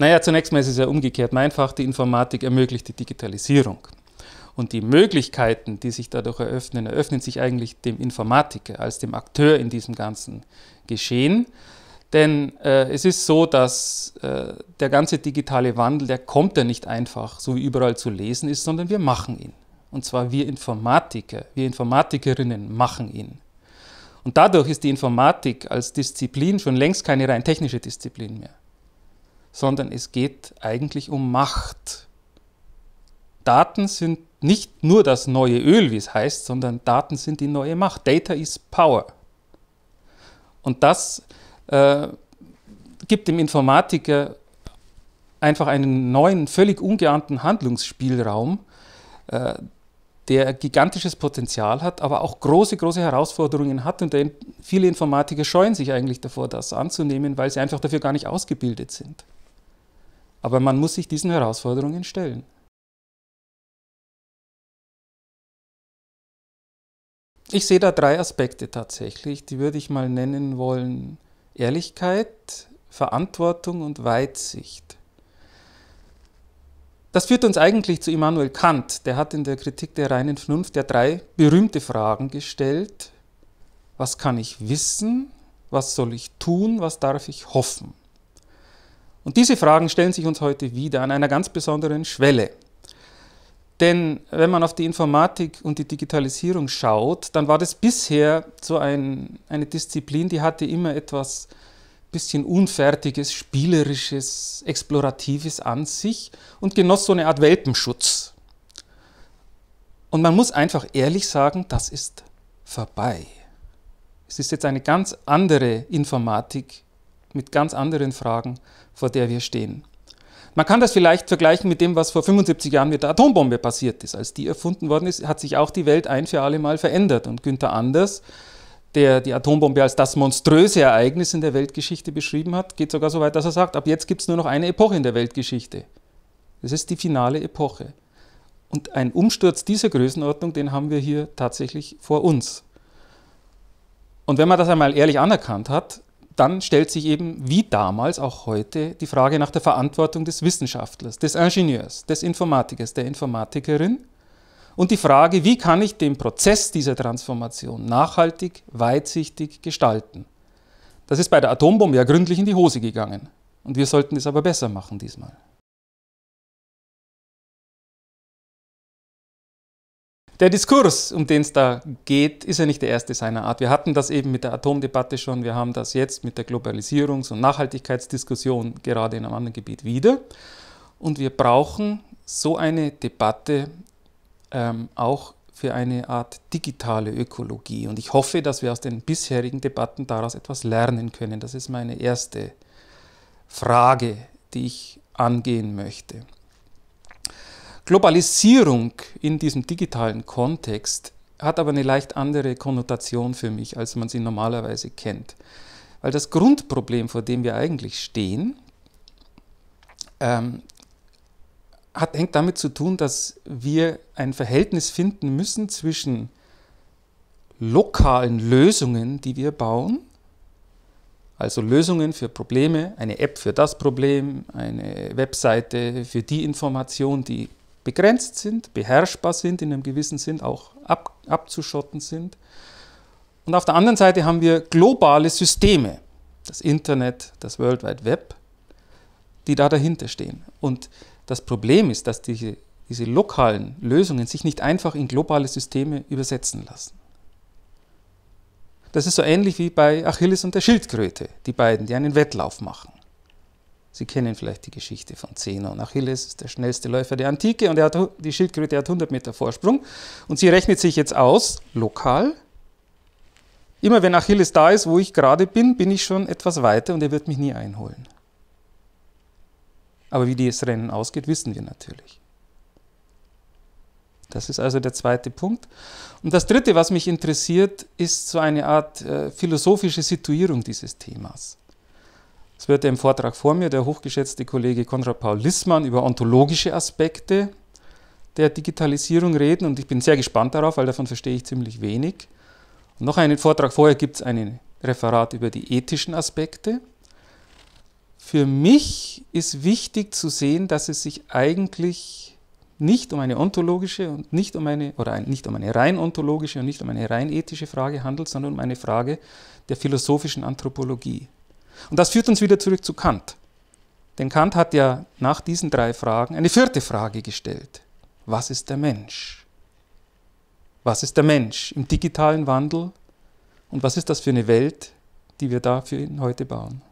Naja, zunächst mal ist es ja umgekehrt. Mein Fach, die Informatik, ermöglicht die Digitalisierung. Und die Möglichkeiten, die sich dadurch eröffnen, eröffnen sich eigentlich dem Informatiker als dem Akteur in diesem ganzen Geschehen. Denn äh, es ist so, dass äh, der ganze digitale Wandel, der kommt ja nicht einfach, so wie überall zu lesen ist, sondern wir machen ihn. Und zwar wir Informatiker, wir Informatikerinnen machen ihn. Und dadurch ist die Informatik als Disziplin schon längst keine rein technische Disziplin mehr sondern es geht eigentlich um Macht. Daten sind nicht nur das neue Öl, wie es heißt, sondern Daten sind die neue Macht. Data is Power. Und das äh, gibt dem Informatiker einfach einen neuen, völlig ungeahnten Handlungsspielraum, äh, der gigantisches Potenzial hat, aber auch große, große Herausforderungen hat. Und viele Informatiker scheuen sich eigentlich davor, das anzunehmen, weil sie einfach dafür gar nicht ausgebildet sind. Aber man muss sich diesen Herausforderungen stellen. Ich sehe da drei Aspekte tatsächlich, die würde ich mal nennen wollen. Ehrlichkeit, Verantwortung und Weitsicht. Das führt uns eigentlich zu Immanuel Kant. Der hat in der Kritik der reinen Vernunft ja drei berühmte Fragen gestellt. Was kann ich wissen? Was soll ich tun? Was darf ich hoffen? Und diese Fragen stellen sich uns heute wieder an einer ganz besonderen Schwelle. Denn wenn man auf die Informatik und die Digitalisierung schaut, dann war das bisher so ein, eine Disziplin, die hatte immer etwas bisschen Unfertiges, Spielerisches, Exploratives an sich und genoss so eine Art Welpenschutz. Und man muss einfach ehrlich sagen, das ist vorbei. Es ist jetzt eine ganz andere Informatik mit ganz anderen Fragen, vor der wir stehen. Man kann das vielleicht vergleichen mit dem, was vor 75 Jahren mit der Atombombe passiert ist. Als die erfunden worden ist, hat sich auch die Welt ein für alle Mal verändert. Und Günther Anders, der die Atombombe als das monströse Ereignis in der Weltgeschichte beschrieben hat, geht sogar so weit, dass er sagt, ab jetzt gibt es nur noch eine Epoche in der Weltgeschichte. Das ist die finale Epoche. Und ein Umsturz dieser Größenordnung, den haben wir hier tatsächlich vor uns. Und wenn man das einmal ehrlich anerkannt hat, dann stellt sich eben, wie damals auch heute, die Frage nach der Verantwortung des Wissenschaftlers, des Ingenieurs, des Informatikers, der Informatikerin und die Frage, wie kann ich den Prozess dieser Transformation nachhaltig, weitsichtig gestalten. Das ist bei der Atombombe ja gründlich in die Hose gegangen. Und wir sollten es aber besser machen diesmal. Der Diskurs, um den es da geht, ist ja nicht der erste seiner Art. Wir hatten das eben mit der Atomdebatte schon, wir haben das jetzt mit der Globalisierungs- und Nachhaltigkeitsdiskussion gerade in einem anderen Gebiet wieder. Und wir brauchen so eine Debatte ähm, auch für eine Art digitale Ökologie. Und ich hoffe, dass wir aus den bisherigen Debatten daraus etwas lernen können. Das ist meine erste Frage, die ich angehen möchte. Globalisierung in diesem digitalen Kontext hat aber eine leicht andere Konnotation für mich, als man sie normalerweise kennt. Weil das Grundproblem, vor dem wir eigentlich stehen, ähm, hat, hängt damit zu tun, dass wir ein Verhältnis finden müssen zwischen lokalen Lösungen, die wir bauen, also Lösungen für Probleme, eine App für das Problem, eine Webseite für die Information, die begrenzt sind, beherrschbar sind, in einem gewissen Sinn auch ab, abzuschotten sind. Und auf der anderen Seite haben wir globale Systeme, das Internet, das World Wide Web, die da dahinter stehen. Und das Problem ist, dass diese, diese lokalen Lösungen sich nicht einfach in globale Systeme übersetzen lassen. Das ist so ähnlich wie bei Achilles und der Schildkröte, die beiden, die einen Wettlauf machen. Sie kennen vielleicht die Geschichte von Zeno. Und Achilles ist der schnellste Läufer der Antike und er hat, die Schildkröte hat 100 Meter Vorsprung. Und sie rechnet sich jetzt aus, lokal. Immer wenn Achilles da ist, wo ich gerade bin, bin ich schon etwas weiter und er wird mich nie einholen. Aber wie dieses Rennen ausgeht, wissen wir natürlich. Das ist also der zweite Punkt. Und das dritte, was mich interessiert, ist so eine Art äh, philosophische Situierung dieses Themas. Es wird im Vortrag vor mir der hochgeschätzte Kollege Konrad Paul Lissmann über ontologische Aspekte der Digitalisierung reden und ich bin sehr gespannt darauf, weil davon verstehe ich ziemlich wenig. Und noch einen Vortrag vorher gibt es ein Referat über die ethischen Aspekte. Für mich ist wichtig zu sehen, dass es sich eigentlich nicht um eine ontologische und nicht um eine oder nicht um eine rein ontologische und nicht um eine rein ethische Frage handelt, sondern um eine Frage der philosophischen Anthropologie. Und das führt uns wieder zurück zu Kant. Denn Kant hat ja nach diesen drei Fragen eine vierte Frage gestellt. Was ist der Mensch? Was ist der Mensch im digitalen Wandel? Und was ist das für eine Welt, die wir da für ihn heute bauen?